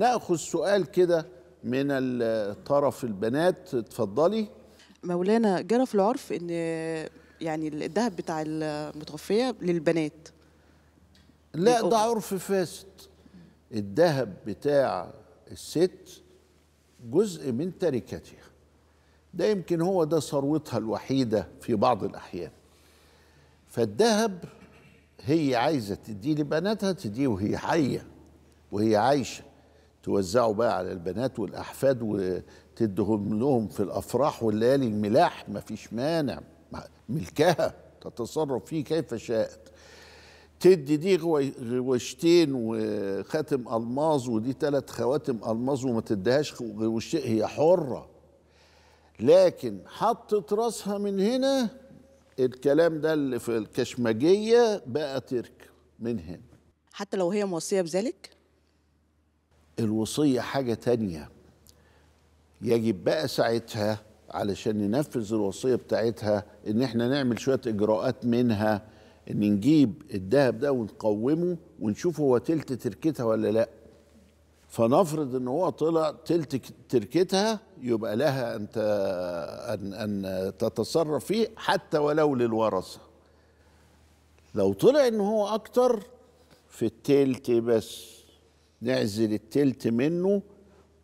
ناخذ سؤال كده من الطرف البنات اتفضلي مولانا جرى في العرف ان يعني الذهب بتاع المتوفيه للبنات لا ده عرف فاسد الذهب بتاع الست جزء من تركتها ده يمكن هو ده ثروتها الوحيده في بعض الاحيان فالذهب هي عايزه تديه لبناتها تديه وهي حيه وهي عايشه توزعه بقى على البنات والأحفاد وتدهم لهم في الأفراح والليالي الملاح مفيش مانع ملكها تتصرف فيه كيف شاءت تدي دي غوشتين وخاتم ألماظ ودي ثلاث خواتم ألماظ وما تديهاش غوشتين هي حرة لكن حطت راسها من هنا الكلام ده اللي في الكشمجية بقى ترك من هنا حتى لو هي موصية بذلك؟ الوصية حاجة تانية يجب بقى ساعتها علشان ننفذ الوصية بتاعتها ان احنا نعمل شوية اجراءات منها ان نجيب الذهب ده ونقومه ونشوف هو تلت تركتها ولا لا فنفرض ان هو طلع تلت تركتها يبقى لها ان ان ان تتصرف فيه حتى ولو للورثه لو طلع ان هو اكتر في التلت بس نعزل التلت منه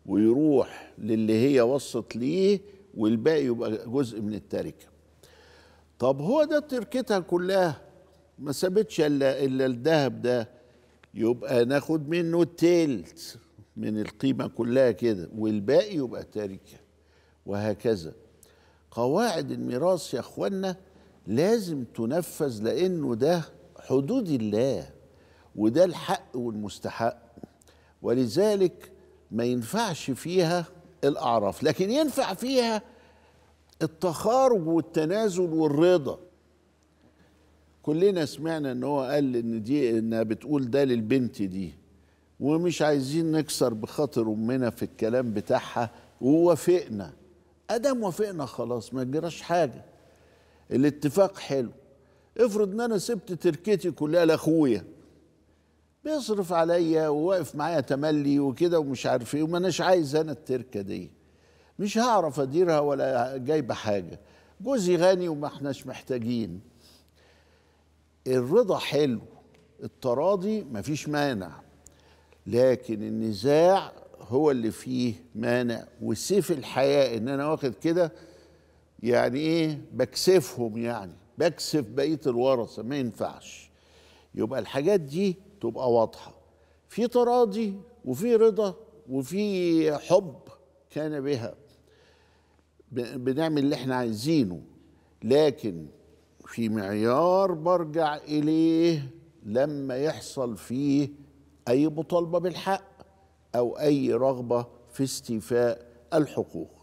ويروح للي هي وصت ليه والباقي يبقى جزء من التركه طب هو ده تركتها كلها ما سابتش الا الا الذهب ده يبقى ناخد منه التلت من القيمه كلها كده والباقي يبقى تركه وهكذا قواعد الميراث يا اخوانا لازم تنفذ لانه ده حدود الله وده الحق والمستحق ولذلك ما ينفعش فيها الأعراف لكن ينفع فيها التخارج والتنازل والرضا كلنا سمعنا ان هو قال ان دي انها بتقول ده للبنت دي ومش عايزين نكسر بخاطر امنا في الكلام بتاعها ووافقنا ادم وافقنا خلاص ما جراش حاجه الاتفاق حلو افرض ان انا سبت تركتي كلها لاخويا بيصرف عليا وواقف معايا تملي وكده ومش عارف ايه وماناش عايز انا التركه دي مش هعرف اديرها ولا جايبه حاجه جوزي غني وما احناش محتاجين الرضا حلو التراضي مفيش مانع لكن النزاع هو اللي فيه مانع وسيف الحياه ان انا واخد كده يعني ايه بكسفهم يعني بكسف بقيه الورثه ما ينفعش يبقى الحاجات دي تبقى واضحه في تراضي وفي رضا وفي حب كان بها بنعمل اللي احنا عايزينه لكن في معيار برجع اليه لما يحصل فيه اي مطالبه بالحق او اي رغبه في استيفاء الحقوق